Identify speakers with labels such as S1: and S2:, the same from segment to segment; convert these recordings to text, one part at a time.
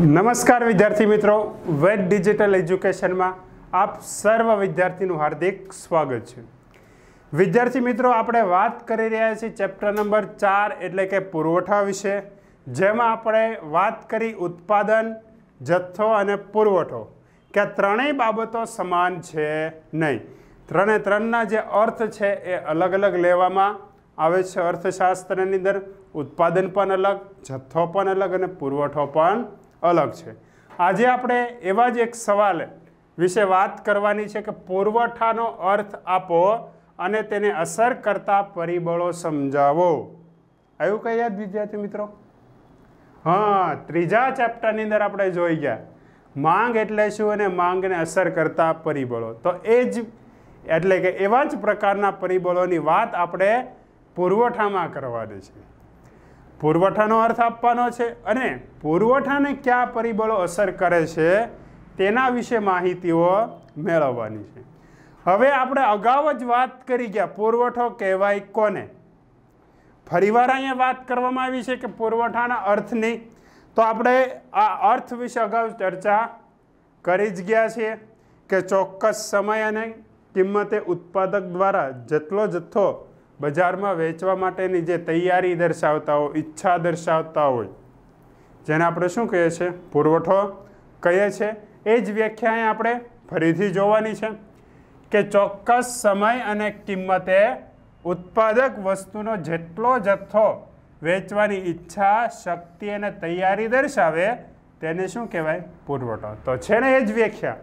S1: નમસ્કાર વિદ્યાર્થી મિત્રો વેદ ડિજિટલ એજ્યુકેશનમાં આપ સર્વ વિદ્યાર્થીનું હાર્દિક સ્વાગત છે વિદ્યાર્થી મિત્રો આપણે વાત કરી રહ્યા છીએ ચેપ્ટર નંબર ચાર એટલે કે પુરવઠા વિશે જેમાં આપણે વાત કરી ઉત્પાદન જથ્થો અને પુરવઠો કે ત્રણેય બાબતો સમાન છે નહીં ત્રણે ત્રણના જે અર્થ છે એ અલગ અલગ લેવામાં આવે છે અર્થશાસ્ત્રની અંદર ઉત્પાદન પણ અલગ જથ્થો પણ અલગ અને પુરવઠો પણ અલગ છે આજે આપણે એવા જ એક સવાલ વિશે વાત કરવાની છે કે પુરવઠાનો અર્થ આપો અને તેને અસર કરતા પરિબળો સમજાવો આવ્યું કઈ યાદ વિદ્યાર્થી મિત્રો હા ત્રીજા ચેપ્ટરની અંદર આપણે જોઈ ગયા માંગ એટલે શું અને માંગને અસર કરતા પરિબળો તો એ જ એટલે કે એવા જ પ્રકારના પરિબળોની વાત આપણે પુરવઠામાં કરવાની છે પુરવઠાનો અર્થ આપવાનો છે અને પુરવઠાને કયા પરિબળો અસર કરે છે તેના વિશે માહિતીઓ મેળવવાની છે હવે આપણે અગાઉ જ વાત કરી ગયા પુરવઠો કહેવાય કોને ફરીવાર અહીંયા વાત કરવામાં આવી છે કે પુરવઠાના અર્થની તો આપણે આ અર્થ વિશે અગાઉ ચર્ચા કરી જ ગયા છીએ કે ચોક્કસ સમય અને કિંમતે ઉત્પાદક દ્વારા જેટલો જથ્થો બજારમાં વેચવા માટેની જે તૈયારી દર્શાવતા હોય ઈચ્છા દર્શાવતા હોય જેને આપણે શું કહીએ છીએ પુરવઠો કહીએ છે એ જ વ્યાખ્યા આપણે ફરીથી જોવાની છે કે ચોક્કસ સમય અને કિંમતે ઉત્પાદક વસ્તુનો જેટલો જથ્થો વેચવાની ઈચ્છા શક્તિ અને તૈયારી દર્શાવે તેને શું કહેવાય પુરવઠો તો છે ને એ જ વ્યાખ્યા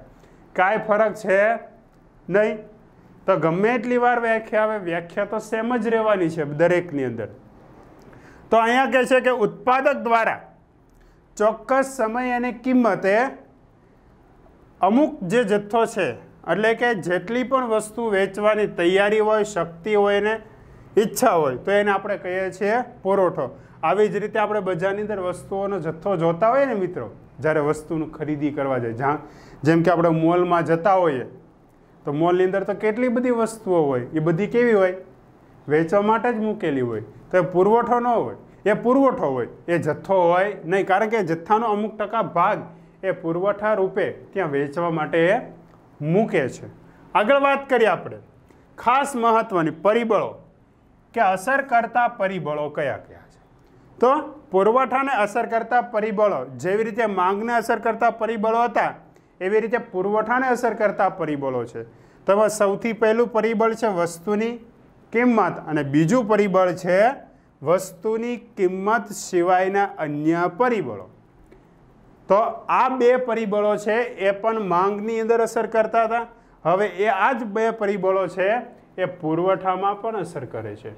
S1: કાંઈ ફરક છે નહીં તો ગમે એટલી વાર વ્યાખ્યા આવે વ્યાખ્યા તો સેમ જ રહેવાની છે દરેકની અંદર તો અહીંયા કહે છે કે ઉત્પાદક દ્વારા ચોક્કસ સમય અને કિંમતે અમુક જે જથ્થો છે એટલે કે જેટલી પણ વસ્તુ વેચવાની તૈયારી હોય શક્તિ હોય ને ઈચ્છા હોય તો એને આપણે કહીએ છીએ પુરવઠો આવી જ રીતે આપણે બજારની અંદર વસ્તુઓનો જથ્થો જોતા હોઈએ ને મિત્રો જ્યારે વસ્તુનું ખરીદી કરવા જાય જ્યાં જેમ કે આપણે મોલમાં જતા હોઈએ તો મોલની અંદર તો કેટલી બધી વસ્તુઓ હોય એ બધી કેવી હોય વેચવા માટે જ મૂકેલી હોય તો એ પુરવઠો ન હોય એ પુરવઠો હોય એ જથ્થો હોય નહીં કારણ કે જથ્થાનો અમુક ટકા ભાગ એ પુરવઠા રૂપે ત્યાં વેચવા માટે એ મૂકે છે આગળ વાત કરીએ આપણે ખાસ મહત્ત્વની પરિબળો કે અસર કરતા પરિબળો કયા કયા છે તો પુરવઠાને અસર કરતા પરિબળો જેવી રીતે માંગને અસર કરતા પરિબળો હતા એવી રીતે પુરવઠાને અસર કરતા પરિબળો છે તેમાં સૌથી પહેલું પરિબળ છે વસ્તુની કિંમત અને બીજું પરિબળ છે વસ્તુની કિંમત સિવાયના અન્ય પરિબળો તો આ બે પરિબળો છે એ પણ માંગની અંદર અસર કરતા હતા હવે એ આ જ બે પરિબળો છે એ પુરવઠામાં પણ અસર કરે છે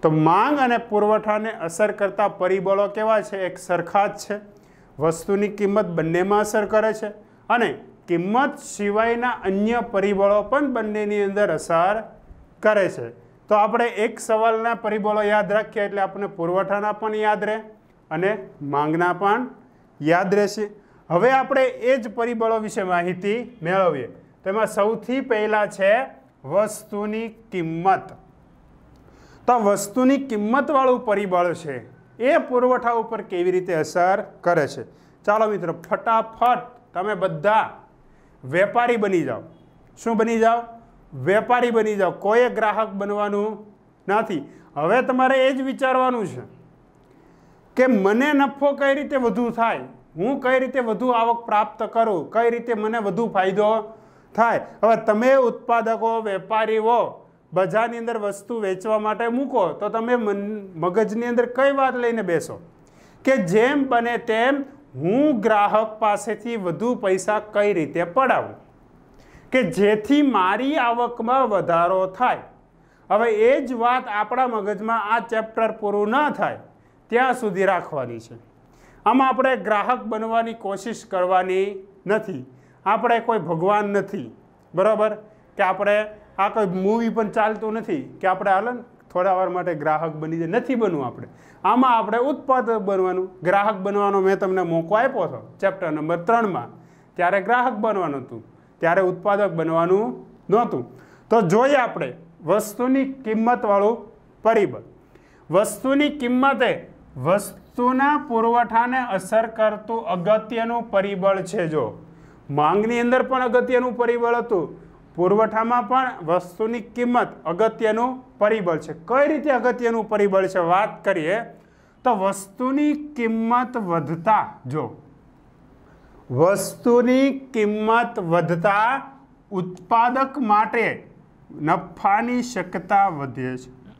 S1: તો માંગ અને પુરવઠાને અસર કરતા પરિબળો કેવા છે એક સરખા જ છે વસ્તુની કિંમત બંનેમાં અસર કરે છે અને કિંમત સિવાયના અન્ય પરિબળો પણ બંનેની અંદર અસર કરે છે તો આપણે એક સવાલના પરિબળો યાદ રાખીએ એટલે આપણને પુરવઠાના પણ યાદ રહે અને માંગના પણ યાદ રહેશે હવે આપણે એ જ પરિબળો વિશે માહિતી મેળવીએ તેમાં સૌથી પહેલાં છે વસ્તુની કિંમત તો વસ્તુની કિંમતવાળું પરિબળ છે એ પુરવઠા ઉપર કેવી રીતે અસર કરે છે ચાલો મિત્રો ફટાફટ તમે બધા વેપારી બની જાઓ શું બની જાઓ વેપારી બની જાઓ કોઈએ ગ્રાહક બનવાનું નથી હવે તમારે એ જ વિચારવાનું છે કે મને નફો કઈ રીતે વધુ થાય હું કઈ રીતે વધુ આવક પ્રાપ્ત કરું કઈ રીતે મને વધુ ફાયદો થાય હવે તમે ઉત્પાદકો વેપારીઓ બજારની અંદર વસ્તુ વેચવા માટે મૂકો તો તમે મન મગજની અંદર કઈ વાત લઈને બેસો કે જેમ બને તેમ હું ગ્રાહક પાસેથી વધુ પૈસા કઈ રીતે પડાવું કે જેથી મારી આવકમાં વધારો થાય હવે એ જ વાત આપણા મગજમાં આ ચેપ્ટર પૂરું ન થાય ત્યાં સુધી રાખવાની છે આમાં આપણે ગ્રાહક બનવાની કોશિશ કરવાની નથી આપણે કોઈ ભગવાન નથી બરાબર કે આપણે આ કોઈ મૂવી પણ ચાલતું નથી કે આપણે હાલ થોડા વાર માટે ગ્રાહક બની જાય નથી બનવું આપણે આમાં આપણે ઉત્પાદક બનવાનું ગ્રાહક બનવાનો મેં તમને મોકો આપ્યો હતો ચેપ્ટર નંબર ત્રણમાં ત્યારે ગ્રાહક બનવાનું હતું ત્યારે ઉત્પાદક બનવાનું નહોતું તો જોઈએ આપણે વસ્તુની કિંમતવાળું પરિબળ વસ્તુની કિંમતે વસ્તુના પુરવઠાને અસર કરતું અગત્યનું પરિબળ છે જો માંગની અંદર પણ અગત્યનું પરિબળ હતું પુરવઠામાં પણ વસ્તુની કિંમત અગત્યનું પરિબળ છે કઈ રીતે અગત્યનું પરિબળ છે વાત કરીએ તો વસ્તુની કિંમત વધતા જો વસ્તુની કિંમત વધતા ઉત્પાદક માટે નફાની શક્યતા વધે છે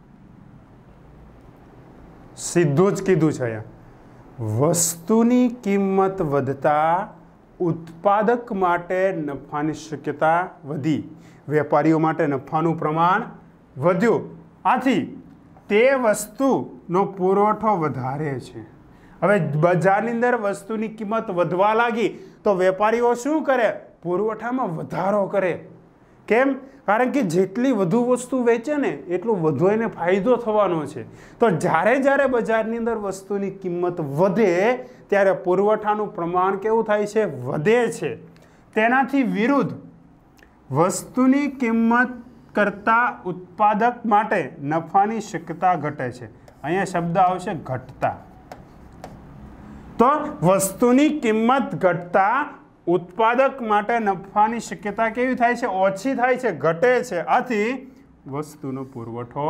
S1: સીધું જ કીધું છે અહીંયા વસ્તુની કિંમત વધતા ઉત્પાદક માટે નફાની શક્યતા વધી વેપારીઓ માટે નફાનું પ્રમાણ વધ્યું આથી તે વસ્તુનો પુરવઠો વધારે છે હવે બજારની અંદર વસ્તુની કિંમત વધવા લાગી તો વેપારીઓ શું કરે પુરવઠામાં વધારો કરે કેમ કારણ કે જેટલી વધુ વસ્તુ વેચે ને એટલો વધુ એને ફાયદો થવાનો છે તો જ્યારે જ્યારે બજારની અંદર વસ્તુની કિંમત વધે ત્યારે પુરવઠાનું પ્રમાણ કેવું થાય છે વધે છે તેનાથી વિરુદ્ધ વસ્તુની કિંમત કરતાં ઉત્પાદક માટે નફાની શક્યતા ઘટે છે અહીંયા શબ્દ આવશે ઘટતા તો વસ્તુની કિંમત ઘટતા ઉત્પાદક માટે નફાની શક્યતા કેવી થાય છે ઓછી થાય છે ઘટે છે આથી વસ્તુનો પુરવઠો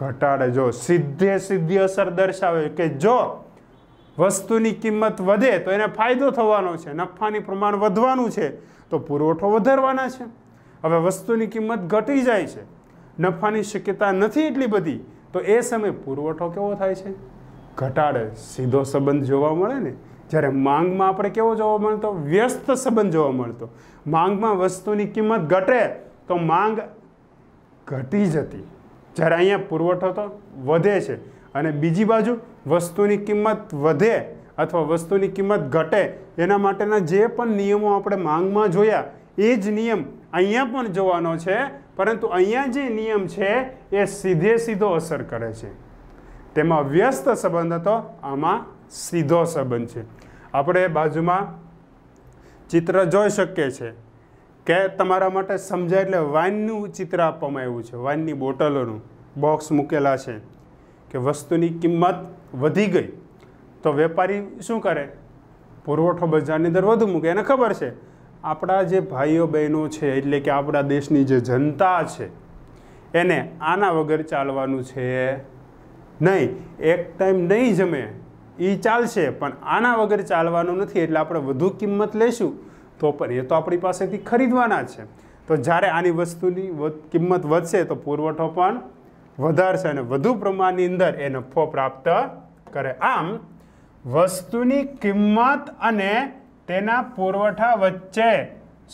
S1: ઘટાડે જો સીધે સીધી અસર દર્શાવે કે જો વસ્તુની કિંમત વધે તો એને ફાયદો થવાનો છે નફાની પ્રમાણ વધવાનું છે તો પુરવઠો વધારવાના છે હવે વસ્તુની કિંમત ઘટી જાય છે નફાની શક્યતા નથી એટલી બધી તો એ સમયે પુરવઠો કેવો થાય છે ઘટાડે સીધો સંબંધ જોવા મળે ને જ્યારે માંગમાં આપણે કેવો જોવા મળતો વ્યસ્ત સંબંધ જોવા મળતો માંગમાં વસ્તુની કિંમત ઘટે તો માંગ ઘટી જતી જ્યારે અહીંયા પુરવઠો તો વધે છે અને બીજી બાજુ વસ્તુની કિંમત વધે અથવા વસ્તુની કિંમત ઘટે એના માટેના જે પણ નિયમો આપણે માંગમાં જોયા એ જ નિયમ અહીંયા પણ જોવાનો છે પરંતુ અહીંયા જે નિયમ છે એ સીધે સીધો અસર કરે છે તેમાં વ્યસ્ત સંબંધ હતો આમાં સીધો સંબંધ છે આપણે બાજુમાં ચિત્ર જોઈ શકીએ છીએ કે તમારા માટે સમજાય એટલે વાઇનનું ચિત્ર આપવામાં આવ્યું છે વાઇનની બોટલોનું બોક્સ મૂકેલા છે કે વસ્તુની કિંમત વધી ગઈ તો વેપારી શું કરે પુરવઠો બજારની અંદર વધુ મૂકે એને ખબર છે આપણા જે ભાઈઓ બહેનો છે એટલે કે આપણા દેશની જે જનતા છે એને આના વગર ચાલવાનું છે નહીં એક ટાઈમ નહીં જમે એ ચાલશે પણ આના વગર ચાલવાનું નથી એટલે આપણે વધુ કિંમત લઈશું તો પણ એ તો આપણી પાસેથી ખરીદવાના છે તો જ્યારે આની વસ્તુની કિંમત વધશે તો પુરવઠો પણ વધારશે અને વધુ પ્રમાણની અંદર એ નફો પ્રાપ્ત કરે આમ વસ્તુની કિંમત અને તેના પુરવઠા વચ્ચે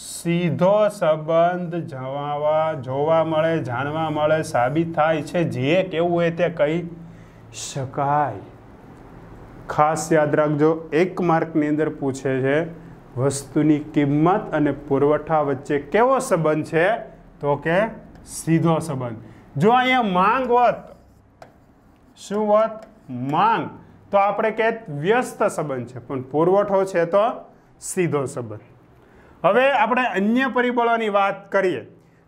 S1: સીધો સંબંધ જવા જોવા મળે જાણવા મળે સાબિત થાય છે જે કેવું હોય તે કહી શકાય ખાસ યાદ રાખજો એક માર્કની અંદર પૂછે છે વસ્તુની કિંમત અને પુરવઠા વચ્ચે કેવો સંબંધ છે તો કે સીધો સંબંધ જો અહીંયા માંગ વત શું વત માંગ તો આપણે કે વ્યસ્ત સંબંધ છે પણ પુરવઠો છે તો સીધો સંબંધ હવે આપણે અન્ય પરિબળોની વાત કરીએ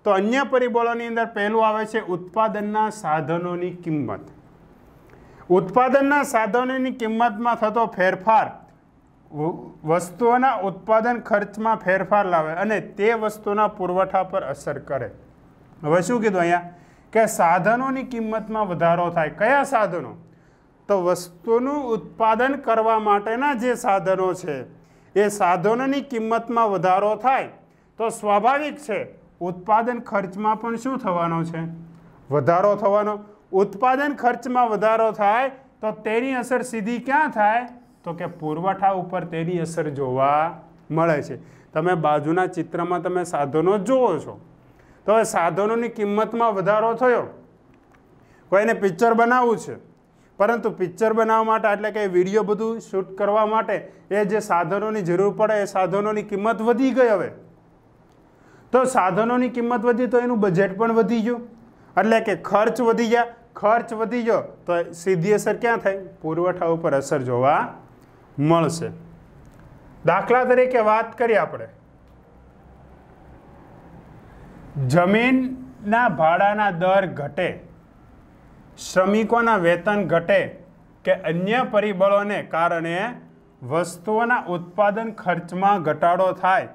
S1: તો અન્ય પરિબળોની અંદર પહેલું આવે છે ઉત્પાદનના સાધનોની કિંમત ઉત્પાદનના સાધનોની કિંમતમાં થતો ફેરફાર વસ્તુઓના ઉત્પાદન ખર્ચમાં ફેરફાર લાવે અને તે વસ્તુના પુરવઠા પર અસર કરે હવે શું કીધું અહીંયા કે સાધનોની કિંમતમાં વધારો થાય કયા સાધનો તો વસ્તુનું ઉત્પાદન કરવા માટેના જે સાધનો છે એ સાધનોની કિંમતમાં વધારો થાય તો સ્વાભાવિક છે ઉત્પાદન ખર્ચમાં પણ શું થવાનો છે વધારો થવાનો ઉત્પાદન ખર્ચમાં વધારો થાય તો તેની અસર સીધી ક્યાં થાય તો કે પુરવઠા ઉપર તેની અસર જોવા મળે છે તમે બાજુના ચિત્રમાં તમે સાધનો જુઓ છો તો હવે સાધનોની કિંમતમાં વધારો થયો કોઈને પિક્ચર બનાવવું છે પરંતુ પિક્ચર બનાવવા માટે એટલે કે વિડીયો બધું શૂટ કરવા માટે એ જે સાધનોની જરૂર પડે એ સાધનોની કિંમત વધી ગઈ હવે તો સાધનોની કિંમત વધી તો એનું બજેટ પણ વધી ગયું એટલે કે ખર્ચ વધી ગયા ખર્ચ વધી ગયો તો સીધી અસર ક્યાં થાય પુરવઠા ઉપર અસર જોવા મળશે દાખલા તરીકે વાત કરીએ આપણે જમીનના ભાડાના દર ઘટે શ્રમિકોના વેતન ઘટે કે અન્ય પરિબળોને કારણે વસ્તુઓના ઉત્પાદન ખર્ચમાં ઘટાડો થાય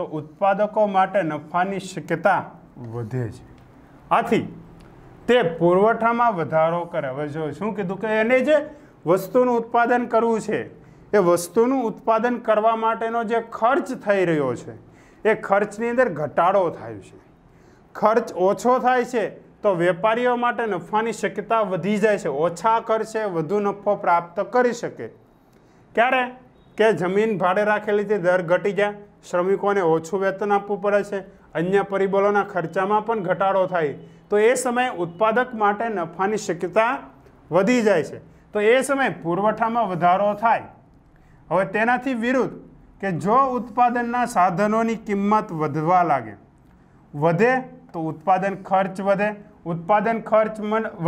S1: તો ઉત્પાદકો માટે નફાની શક્યતા વધે છે આથી તે પુરવઠામાં વધારો કરે હવે જો શું કીધું કે એને જે વસ્તુનું ઉત્પાદન કરવું છે એ વસ્તુનું ઉત્પાદન કરવા માટેનો જે ખર્ચ થઈ રહ્યો છે એ ખર્ચની અંદર ઘટાડો થાય છે ખર્ચ ઓછો થાય છે તો વેપારીઓ માટે નફાની શક્યતા વધી જાય છે ઓછા ખર્ચે વધુ નફો પ્રાપ્ત કરી શકે ક્યારે કે જમીન ભાડે રાખેલી તે દર ઘટી જાય શ્રમિકોને ઓછું વેતન આપવું પડે છે અન્ય પરિબળોના ખર્ચામાં પણ ઘટાડો થાય તો એ સમયે ઉત્પાદક માટે નફાની શક્યતા વધી જાય છે તો એ સમયે પુરવઠામાં વધારો થાય હવે તેનાથી વિરુદ્ધ કે જો ઉત્પાદનના સાધનોની કિંમત વધવા લાગે વધે તો ઉત્પાદન ખર્ચ વધે ઉત્પાદન ખર્ચ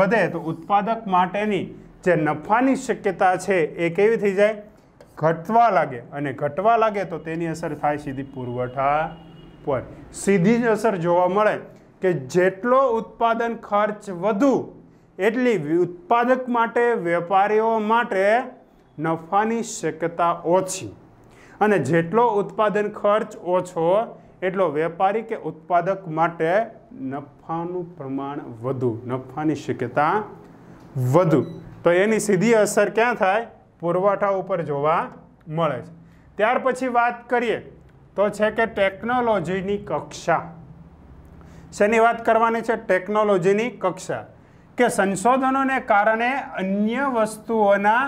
S1: વધે તો ઉત્પાદક માટેની જે નફાની શક્યતા છે એ કેવી થઈ જાય ઘટવા લાગે અને ઘટવા લાગે તો તેની અસર થાય સીધી પુરવઠા પર સીધી જ અસર જોવા મળે કે જેટલો ઉત્પાદન ખર્ચ વધુ એટલી ઉત્પાદક માટે વેપારીઓ માટે નફાની શક્યતા ઓછી અને જેટલો ઉત્પાદન ખર્ચ ઓછો એટલો વેપારી કે ઉત્પાદક માટે નફાનું પ્રમાણ વધુ નફાની શક્યતા વધુ તો એની સીધી અસર ક્યાં થાય પુરવઠા ઉપર જોવા મળે છે ત્યાર પછી વાત કરીએ તો છે કે ટેકનોલોજીની કક્ષા શેની વાત કરવાની છે ટેકનોલોજીની કક્ષા કે સંશોધનોને કારણે અન્ય વસ્તુઓના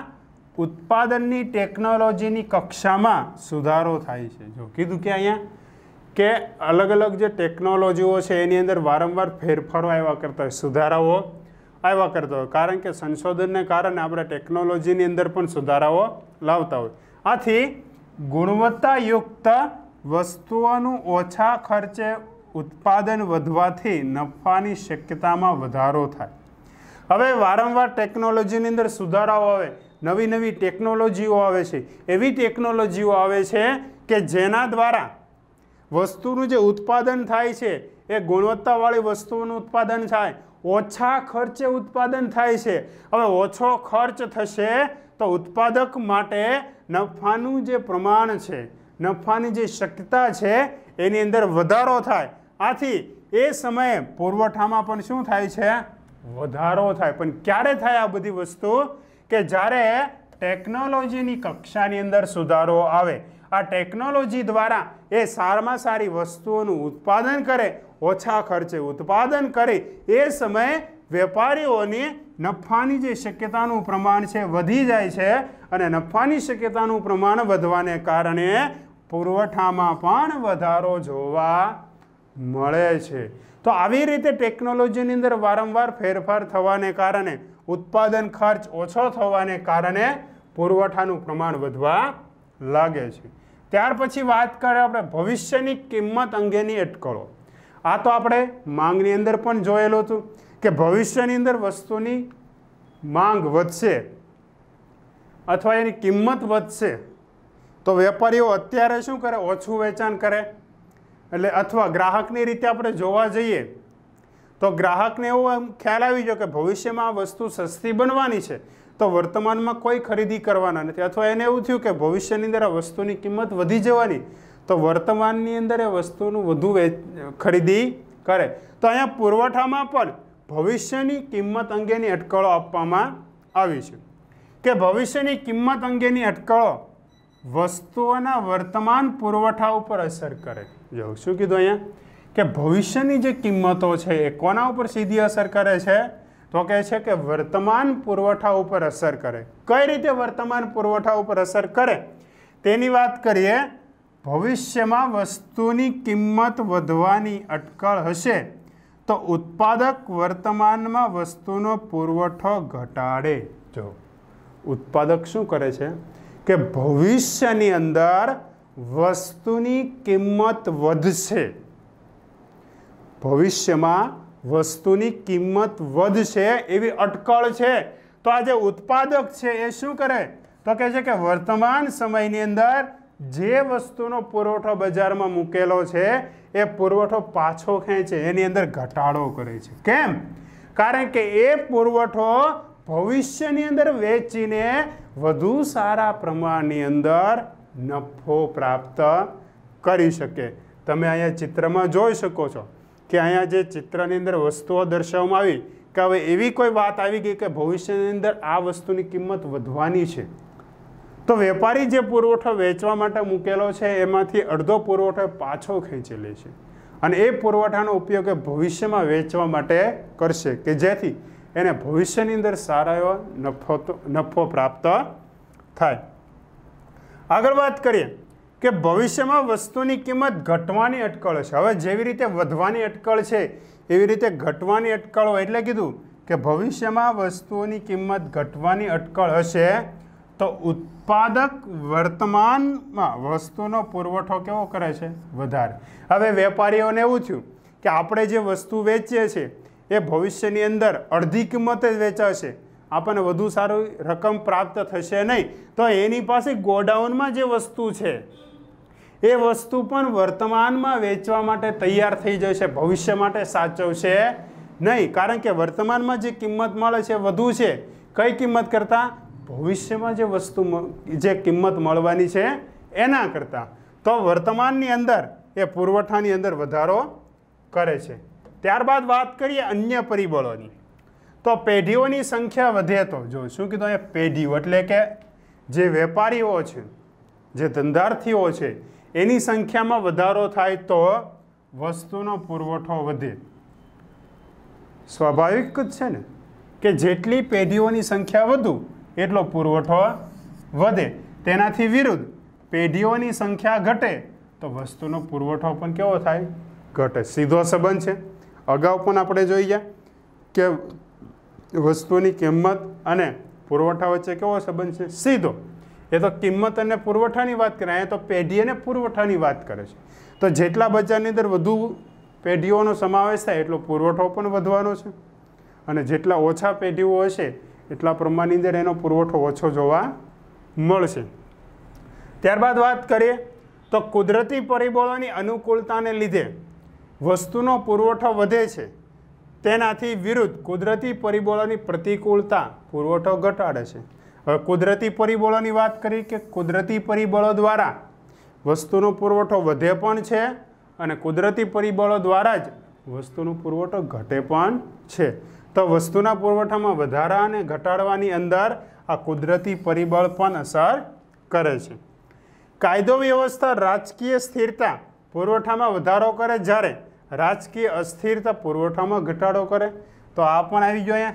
S1: ઉત્પાદનની ટેકનોલોજીની કક્ષામાં સુધારો થાય છે જો કીધું કે અહીંયા કે અલગ અલગ જે ટેકનોલોજીઓ છે એની અંદર વારંવાર ફેરફારો આવ્યા કરતા હોય સુધારાઓ આવ્યા કરતો હોય કારણ કે સંશોધનને કારણે આપણે ટેકનોલોજીની અંદર પણ સુધારાઓ લાવતા હોય આથી ગુણવત્તાયુક્ત વસ્તુઓનું ઓછા ખર્ચે ઉત્પાદન વધવાથી નફાની શક્યતામાં વધારો થાય હવે વારંવાર ટેકનોલોજીની અંદર સુધારાઓ આવે નવી નવી ટેકનોલોજીઓ આવે છે એવી ટેકનોલોજીઓ આવે છે કે જેના દ્વારા વસ્તુનું જે ઉત્પાદન થાય છે એ ગુણવત્તાવાળી વસ્તુઓનું ઉત્પાદન થાય ઓછા ખર્ચે ઉત્પાદન થાય છે હવે ઓછો ખર્ચ થશે તો ઉત્પાદક માટે નફાનું જે પ્રમાણ છે નફાની જે શક્યતા છે એની અંદર વધારો થાય આથી એ સમયે પુરવઠામાં પણ શું થાય છે વધારો થાય પણ ક્યારે થાય આ બધી વસ્તુ કે જ્યારે ટેકનોલોજીની કક્ષાની અંદર સુધારો આવે આ ટેકનોલોજી દ્વારા એ સારમાં સારી વસ્તુઓનું ઉત્પાદન કરે ઓછા ખર્ચે ઉત્પાદન કરે એ સમયે વેપારીઓની નફાની જે શક્યતાનું પ્રમાણ છે વધી જાય છે અને નફાની શક્યતાનું પ્રમાણ વધવાને કારણે પુરવઠામાં પણ વધારો જોવા મળે છે તો આવી રીતે ટેકનોલોજીની અંદર વારંવાર ફેરફાર થવાને કારણે ઉત્પાદન ખર્ચ ઓછો થવાને કારણે પુરવઠાનું પ્રમાણ વધવા લાગે છે ત્યાર પછી વાત કરીએ આપણે ભવિષ્યની કિંમત અંગેની અટકળો આ તો આપણે માંગની અંદર પણ જોયેલું હતું કે ભવિષ્યની અંદર વસ્તુની માંગ વધશે અથવા એની કિંમત વધશે તો વેપારીઓ અત્યારે શું કરે ઓછું વેચાણ કરે એટલે અથવા ગ્રાહકની રીતે આપણે જોવા જઈએ તો ગ્રાહકને એવો ખ્યાલ આવી ગયો કે ભવિષ્યમાં આ વસ્તુ સસ્તી બનવાની છે તો વર્તમાનમાં કોઈ ખરીદી કરવાના નથી અથવા એને એવું થયું કે ભવિષ્યની અંદર આ વસ્તુની કિંમત વધી જવાની તો વર્તમાનની અંદર એ વસ્તુનું વધુ ખરીદી કરે તો અહીંયા પુરવઠામાં પણ ભવિષ્યની કિંમત અંગેની અટકળો આપવામાં આવી છે કે ભવિષ્યની કિંમત અંગેની અટકળો વસ્તુઓના વર્તમાન પુરવઠા ઉપર અસર કરે જો શું કીધું અહીંયા કે ભવિષ્યની જે કિંમતો છે એ કોના ઉપર સીધી અસર કરે છે તો કહે છે કે વર્તમાન પુરવઠા ઉપર અસર કરે કઈ રીતે વર્તમાન પુરવઠા ઉપર અસર કરે તેની વાત કરીએ ભવિષ્યમાં વસ્તુની કિંમત વધવાની અટકળ હશે તો ઉત્પાદક વર્તમાનમાં વસ્તુનો પુરવઠો ઘટાડે જો ઉત્પાદક શું કરે છે કે ભવિષ્યની અંદર વસ્તુની કિંમત વધશે ભવિષ્યમાં વસ્તુની કિંમત વધશે એવી અટકળ છે તો આ જે ઉત્પાદક છે એ શું કરે તો કહે છે કે વર્તમાન સમયની અંદર જે વસ્તુનો પુરવઠો બજારમાં મૂકેલો છે એ પુરવઠો પાછો ખેંચે એની અંદર ઘટાડો કરે છે કેમ કારણ કે એ પુરવઠો ભવિષ્યની અંદર વેચીને વધુ સારા પ્રમાણની અંદર નફો પ્રાપ્ત કરી શકે તમે અહીંયા ચિત્રમાં જોઈ શકો છો કે અહીંયા જે ચિત્રની અંદર વસ્તુઓ દર્શાવવામાં આવી કે હવે એવી કોઈ વાત આવી ગઈ કે ભવિષ્યની અંદર આ વસ્તુની કિંમત વધવાની છે તો વેપારી જે પુરવઠો વેચવા માટે મૂકેલો છે એમાંથી અડધો પુરવઠો પાછો ખેંચી લે છે અને એ પુરવઠાનો ઉપયોગ એ ભવિષ્યમાં વેચવા માટે કરશે કે જેથી એને ભવિષ્યની અંદર સારા એવો નફો નફો પ્રાપ્ત થાય આગળ વાત કરીએ કે ભવિષ્યમાં વસ્તુની કિંમત ઘટવાની અટકળ છે હવે જેવી રીતે વધવાની અટકળ છે એવી રીતે ઘટવાની અટકળ હોય એટલે કીધું કે ભવિષ્યમાં વસ્તુઓની કિંમત ઘટવાની અટકળ હશે તો ઉત્પાદન ઉત્પાદક વર્તમાનમાં વસ્તુનો પુરવઠો કેવો કરે છે વધારે હવે વેપારીઓને એવું થયું કે આપણે જે વસ્તુ વેચીએ છીએ એ ભવિષ્યની અંદર અડધી કિંમતે જ વેચાશે આપણને વધુ સારું રકમ પ્રાપ્ત થશે નહીં તો એની પાસે ગોડાઉનમાં જે વસ્તુ છે એ વસ્તુ પણ વર્તમાનમાં વેચવા માટે તૈયાર થઈ જશે ભવિષ્ય માટે સાચવશે નહીં કારણ કે વર્તમાનમાં જે કિંમત મળે છે વધુ છે કઈ કિંમત કરતાં ભવિષ્યમાં જે વસ્તુ જે કિંમત મળવાની છે એના કરતાં તો વર્તમાનની અંદર એ પુરવઠાની અંદર વધારો કરે છે ત્યારબાદ વાત કરીએ અન્ય પરિબળોની તો પેઢીઓની સંખ્યા વધે તો જો શું કીધું એ પેઢીઓ એટલે કે જે વેપારીઓ છે જે ધંધાર્થીઓ છે એની સંખ્યામાં વધારો થાય તો વસ્તુનો પુરવઠો વધે સ્વાભાવિક જ છે ને કે જેટલી પેઢીઓની સંખ્યા વધુ એટલો પુરવઠો વધે તેનાથી વિરુદ્ધ પેઢીઓની સંખ્યા ઘટે તો વસ્તુનો પુરવઠો પણ કેવો થાય ઘટે સીધો સંબંધ છે અગાઉ પણ આપણે જોઈએ કે વસ્તુની કિંમત અને પુરવઠા વચ્ચે કેવો સંબંધ છે સીધો એ તો કિંમત અને પુરવઠાની વાત કરે અહીંયા તો પેઢી અને પુરવઠાની વાત કરે છે તો જેટલા બજારની અંદર વધુ પેઢીઓનો સમાવેશ થાય એટલો પુરવઠો પણ વધવાનો છે અને જેટલા ઓછા પેઢીઓ હશે એટલા પ્રમાણની અંદર એનો પુરવઠો ઓછો જોવા મળશે ત્યારબાદ વાત કરીએ તો કુદરતી પરિબળોની અનુકૂળતાને લીધે વસ્તુનો પુરવઠો વધે છે તેનાથી વિરુદ્ધ કુદરતી પરિબળોની પ્રતિકૂળતા પુરવઠો ઘટાડે છે હવે કુદરતી પરિબળોની વાત કરી કે કુદરતી પરિબળો દ્વારા વસ્તુનો પુરવઠો વધે પણ છે અને કુદરતી પરિબળો દ્વારા જ વસ્તુનો પુરવઠો ઘટે પણ છે તો વસ્તુના પુરવઠામાં વધારા અને ઘટાડવાની અંદર આ કુદરતી પરિબળ પણ અસર કરે છે કાયદો વ્યવસ્થા રાજકીય સ્થિરતા પુરવઠામાં વધારો કરે જ્યારે રાજકીય અસ્થિરતા પુરવઠામાં ઘટાડો કરે તો આ પણ આવી જોઈએ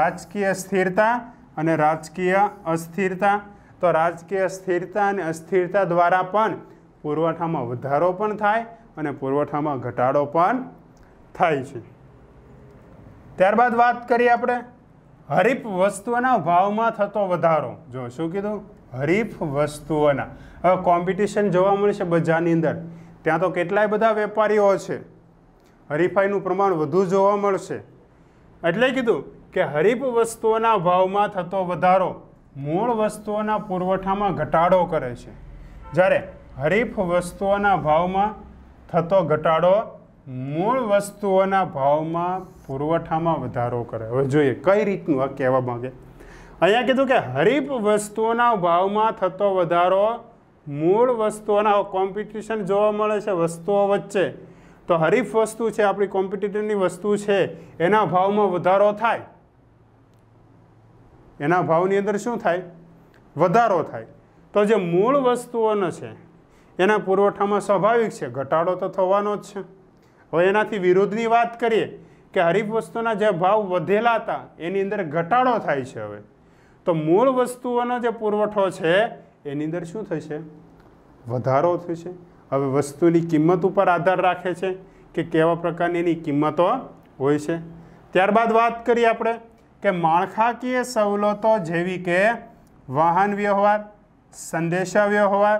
S1: રાજકીય સ્થિરતા અને રાજકીય અસ્થિરતા તો રાજકીય સ્થિરતા અને અસ્થિરતા દ્વારા પણ પુરવઠામાં વધારો પણ થાય અને પુરવઠામાં ઘટાડો પણ થાય છે ત્યારબાદ વાત કરીએ આપણે હરીફ વસ્તુઓના ભાવમાં થતો વધારો જો શું કીધું હરીફ વસ્તુઓના હવે કોમ્પિટિશન જોવા મળશે બજારની અંદર ત્યાં તો કેટલાય બધા વેપારીઓ છે હરીફાઈનું પ્રમાણ વધુ જોવા મળશે એટલે કીધું કે હરીફ વસ્તુઓના ભાવમાં થતો વધારો મૂળ વસ્તુઓના પુરવઠામાં ઘટાડો કરે છે જ્યારે હરીફ વસ્તુઓના ભાવમાં થતો ઘટાડો મૂળ વસ્તુઓના ભાવમાં પુરવઠામાં વધારો કરે હવે જોઈએ કઈ રીતનું આ કહેવા માગે અહીંયા કીધું કે હરીફ વસ્તુઓના ભાવમાં થતો વધારો મૂળ વસ્તુઓના કોમ્પિટિશન જોવા મળે છે વસ્તુઓ વચ્ચે તો હરીફ વસ્તુ છે આપણી કોમ્પિટિટરની વસ્તુ છે એના ભાવમાં વધારો થાય એના ભાવની અંદર શું થાય વધારો થાય તો જે મૂળ વસ્તુઓનો છે એના પુરવઠામાં સ્વાભાવિક છે ઘટાડો તો થવાનો જ છે હવે એનાથી વિરોધની વાત કરીએ કે હરીફ વસ્તુના જે ભાવ વધેલા હતા એની અંદર ઘટાડો થાય છે હવે તો મૂળ વસ્તુઓનો જે પુરવઠો છે એની અંદર શું થશે વધારો થશે હવે વસ્તુની કિંમત ઉપર આધાર રાખે છે કે કેવા પ્રકારની એની કિંમતો હોય છે ત્યારબાદ વાત કરીએ આપણે કે માળખાકીય સવલતો જેવી કે વાહન વ્યવહાર સંદેશા વ્યવહાર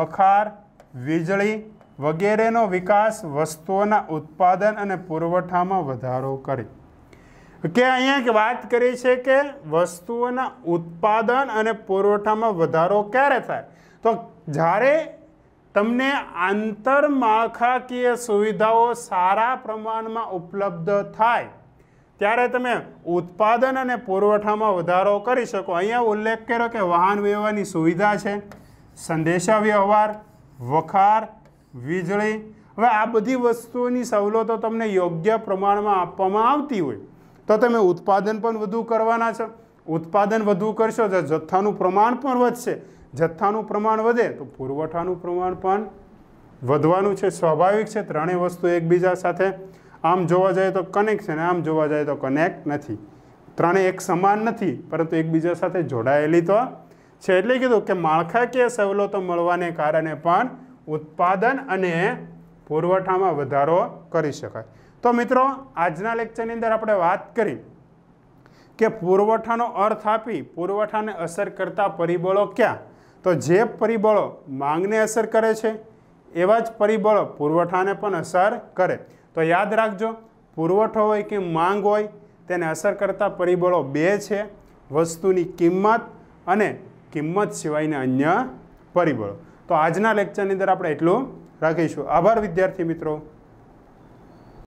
S1: વખાર વીજળી વગેરેનો વિકાસ વસ્તુઓના ઉત્પાદન અને પુરવઠામાં વધારો કરે કે અહીંયા વાત કરી છે કે વસ્તુઓના ઉત્પાદન અને પુરવઠામાં વધારો ક્યારે થાય તો જ્યારે તમને આંતર માળખાકીય સુવિધાઓ સારા પ્રમાણમાં ઉપલબ્ધ થાય ત્યારે તમે ઉત્પાદન અને પુરવઠામાં વધારો કરી શકો અહીંયા ઉલ્લેખ કર્યો કે વાહન વ્યવહારની સુવિધા છે સંદેશા વ્યવહાર વખાર વીજળી હવે આ બધી વસ્તુઓની સવલતો તમને યોગ્ય પ્રમાણમાં આપવામાં આવતી હોય તો તમે ઉત્પાદન પણ વધુ કરવાના છો ઉત્પાદન વધુ કરશો તો જથ્થાનું પ્રમાણ પણ વધશે જથ્થાનું પ્રમાણ વધે તો પુરવઠાનું પ્રમાણ પણ વધવાનું છે સ્વાભાવિક છે ત્રણેય વસ્તુ એકબીજા સાથે આમ જોવા જાય તો કનેક્ટ છે ને આમ જોવા જાય તો કનેક્ટ નથી ત્રણેય એક સમાન નથી પરંતુ એકબીજા સાથે જોડાયેલી તો છે એટલે કીધું કે માળખાકીય સવલતો મળવાને કારણે પણ ઉત્પાદન અને પુરવઠામાં વધારો કરી શકાય તો મિત્રો આજના લેક્ચરની અંદર આપણે વાત કરી કે પુરવઠાનો અર્થ આપી પુરવઠાને અસર કરતા પરિબળો ક્યાં તો જે પરિબળો માંગને અસર કરે છે એવા જ પરિબળો પુરવઠાને પણ અસર કરે તો યાદ રાખજો પુરવઠો હોય કે માંગ હોય તેને અસર કરતા પરિબળો બે છે વસ્તુની કિંમત અને કિંમત સિવાયના અન્ય પરિબળો તો આજના લેક્ચરની અંદર આપણે એટલું રાખીશું આભાર વિદ્યાર્થી મિત્રો